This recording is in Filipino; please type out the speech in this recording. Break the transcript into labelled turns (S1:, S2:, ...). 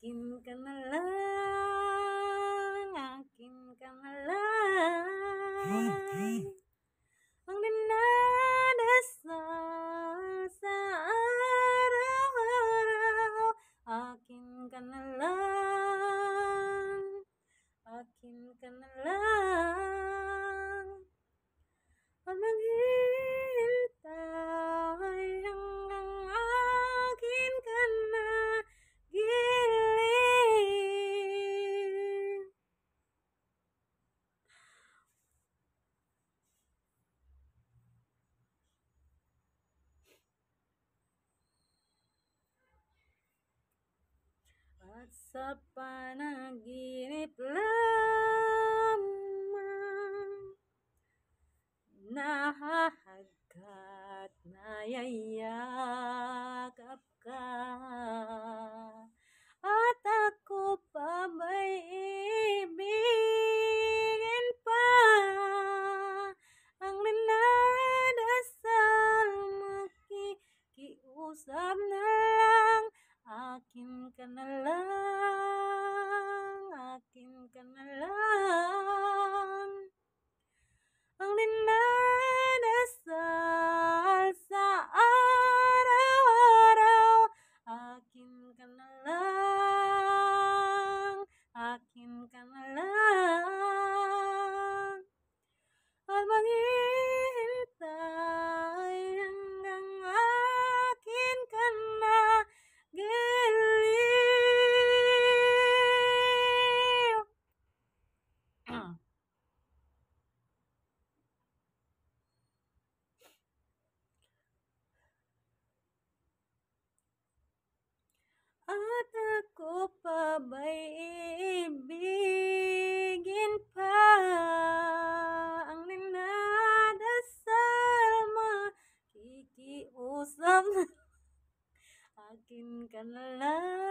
S1: Akin ka na lang, akin ka na lang. Ang dinadasal sa araw-araw, akin ka na lang, akin ka na lang. sa panaginip lamang nahahagkat nayayakap ka at ako pa may ibigin pa ang ninadasal makikiusap na lang akin ka na lang Bakit ako pa ba'y ibigin pa ang ninadasal mo? Kikiusap akin ka na lang.